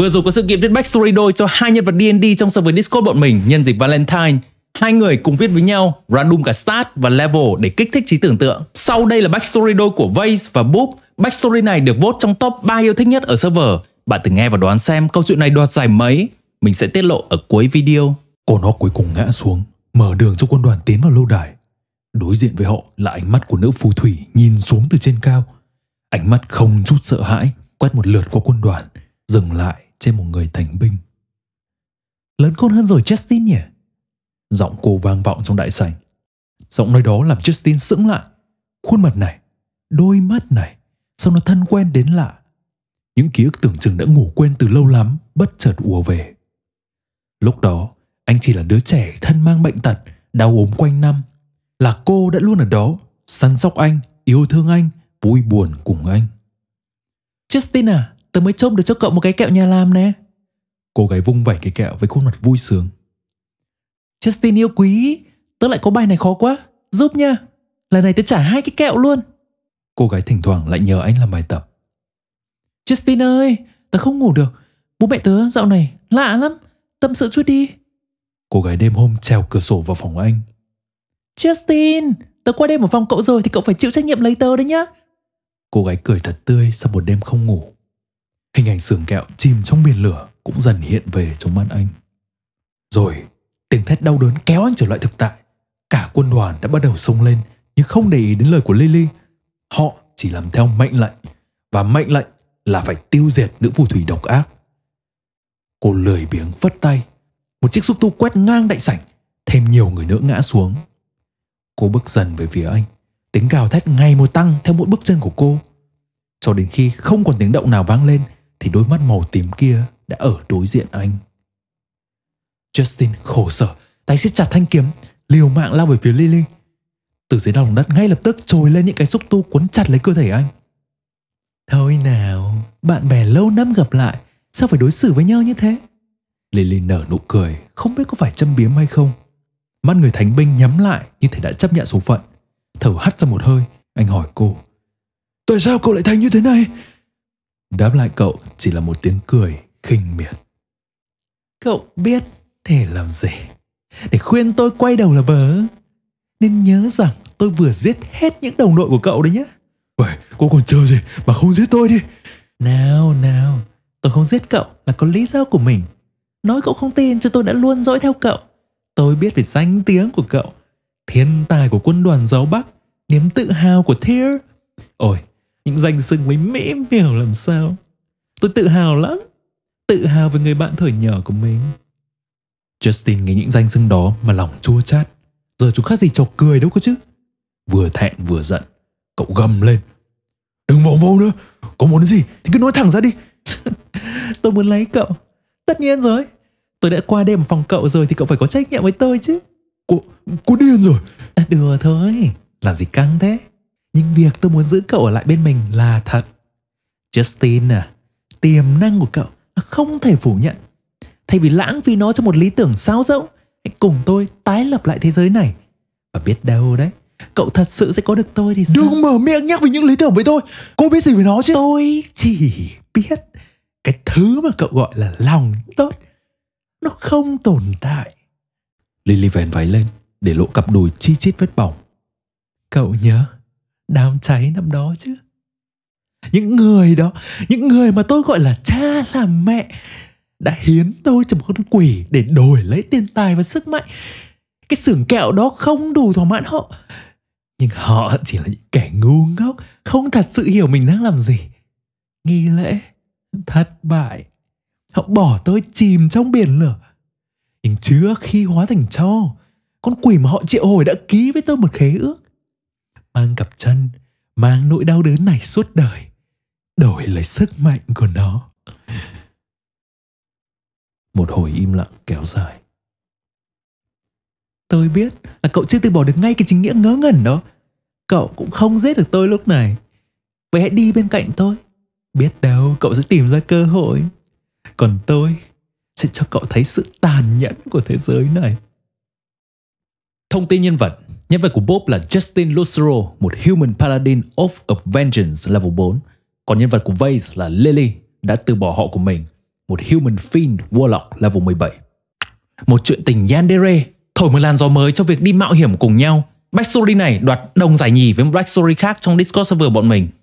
Vừa rồi có sự kiện viết backstory đôi cho hai nhân vật D&D trong server Discord bọn mình nhân dịp Valentine. Hai người cùng viết với nhau, random cả start và level để kích thích trí tưởng tượng. Sau đây là backstory đôi của Vase và Boop. Backstory này được vote trong top 3 yêu thích nhất ở server. Bạn thử nghe và đoán xem câu chuyện này đoạt giải mấy. Mình sẽ tiết lộ ở cuối video. Cô nó cuối cùng ngã xuống, mở đường cho quân đoàn tiến vào lâu đài. Đối diện với họ là ánh mắt của nữ phù thủy nhìn xuống từ trên cao. Ánh mắt không chút sợ hãi, quét một lượt qua quân đoàn, dừng lại trên một người thành binh. Lớn khôn hơn rồi Justin nhỉ? Giọng cô vang vọng trong đại sảnh. Giọng nói đó làm Justin sững lại. Khuôn mặt này, đôi mắt này, sao nó thân quen đến lạ. Những ký ức tưởng chừng đã ngủ quên từ lâu lắm, bất chợt ùa về. Lúc đó, anh chỉ là đứa trẻ thân mang bệnh tật, đau ốm quanh năm. Là cô đã luôn ở đó, săn sóc anh, yêu thương anh, vui buồn cùng anh. Justin à, tớ mới trông được cho cậu một cái kẹo nhà làm nè. Cô gái vung vẩy cái kẹo với khuôn mặt vui sướng. Justin yêu quý, tớ lại có bài này khó quá, giúp nha. Lần này tớ trả hai cái kẹo luôn. Cô gái thỉnh thoảng lại nhờ anh làm bài tập. Justin ơi, tớ không ngủ được. Bố mẹ tớ dạo này lạ lắm, tâm sự chút đi. Cô gái đêm hôm trèo cửa sổ vào phòng anh. Justin, tớ qua đêm ở phòng cậu rồi thì cậu phải chịu trách nhiệm lấy tớ đấy nhá. Cô gái cười thật tươi sau một đêm không ngủ. Hình ảnh xưởng kẹo chìm trong biển lửa cũng dần hiện về trong mắt anh. Rồi, tiếng thét đau đớn kéo anh trở lại thực tại. Cả quân đoàn đã bắt đầu sông lên nhưng không để ý đến lời của Lily. Họ chỉ làm theo mệnh lệnh và mệnh lệnh là phải tiêu diệt nữ phù thủy độc ác. Cô lười biếng phất tay, một chiếc xúc tu quét ngang đại sảnh, thêm nhiều người nữa ngã xuống. Cô bước dần về phía anh, tiếng gào thét ngày một tăng theo mỗi bước chân của cô. Cho đến khi không còn tiếng động nào vang lên, thì đôi mắt màu tím kia đã ở đối diện anh. Justin khổ sở, tay siết chặt thanh kiếm, liều mạng lao về phía Lily. Từ dưới lòng đất ngay lập tức trồi lên những cái xúc tu cuốn chặt lấy cơ thể anh. Thôi nào, bạn bè lâu năm gặp lại, sao phải đối xử với nhau như thế? Lily nở nụ cười, không biết có phải châm biếm hay không. Mắt người thánh binh nhắm lại như thể đã chấp nhận số phận. Thở hắt ra một hơi, anh hỏi cô. Tại sao cậu lại thành như thế này? Đáp lại cậu chỉ là một tiếng cười khinh miệt. Cậu biết thể làm gì? Để khuyên tôi quay đầu là bớ. Nên nhớ rằng tôi vừa giết hết những đồng đội của cậu đấy nhé. Vậy cô còn chờ gì mà không giết tôi đi. Nào nào, tôi không giết cậu là có lý do của mình. Nói cậu không tin cho tôi đã luôn dõi theo cậu. Tôi biết về danh tiếng của cậu, thiên tài của quân đoàn giáo Bắc, niềm tự hào của Thier. Ôi, những danh xưng mới mỹ miều làm sao tôi tự hào lắm tự hào về người bạn thời nhỏ của mình Justin nghe những danh xưng đó mà lòng chua chát giờ chúng khác gì trò cười đâu có chứ vừa thẹn vừa giận cậu gầm lên đừng vòng vô nữa có muốn gì thì cứ nói thẳng ra đi tôi muốn lấy cậu tất nhiên rồi tôi đã qua đêm ở phòng cậu rồi thì cậu phải có trách nhiệm với tôi chứ cô cô điên rồi à, đùa thôi làm gì căng thế nhưng việc tôi muốn giữ cậu ở lại bên mình là thật. Justin à, tiềm năng của cậu không thể phủ nhận. Thay vì lãng phí nó cho một lý tưởng sao rỗng, hãy cùng tôi tái lập lại thế giới này. Và biết đâu đấy, cậu thật sự sẽ có được tôi thì sao? Đừng mở miệng nhắc về những lý tưởng với tôi. Cô biết gì về nó chứ? Tôi chỉ biết cái thứ mà cậu gọi là lòng tốt nó không tồn tại. Lily vén váy lên để lộ cặp đùi chi chít vết bỏng. Cậu nhớ, đám cháy năm đó chứ những người đó những người mà tôi gọi là cha là mẹ đã hiến tôi cho một con quỷ để đổi lấy tiền tài và sức mạnh cái xưởng kẹo đó không đủ thỏa mãn họ nhưng họ chỉ là những kẻ ngu ngốc không thật sự hiểu mình đang làm gì nghi lễ thất bại họ bỏ tôi chìm trong biển lửa nhưng trước khi hóa thành cho con quỷ mà họ triệu hồi đã ký với tôi một khế ước mang cặp chân mang nỗi đau đớn này suốt đời đổi lấy sức mạnh của nó một hồi im lặng kéo dài tôi biết là cậu chưa từ bỏ được ngay cái chính nghĩa ngớ ngẩn đó cậu cũng không giết được tôi lúc này vậy hãy đi bên cạnh tôi biết đâu cậu sẽ tìm ra cơ hội còn tôi sẽ cho cậu thấy sự tàn nhẫn của thế giới này thông tin nhân vật Nhân vật của Bob là Justin Lucero, một Human Paladin of a Vengeance level 4. Còn nhân vật của Vase là Lily, đã từ bỏ họ của mình, một Human Fiend Warlock level 17. Một chuyện tình Yandere thổi một làn gió mới cho việc đi mạo hiểm cùng nhau. Backstory này đoạt đồng giải nhì với một backstory khác trong Discord server bọn mình.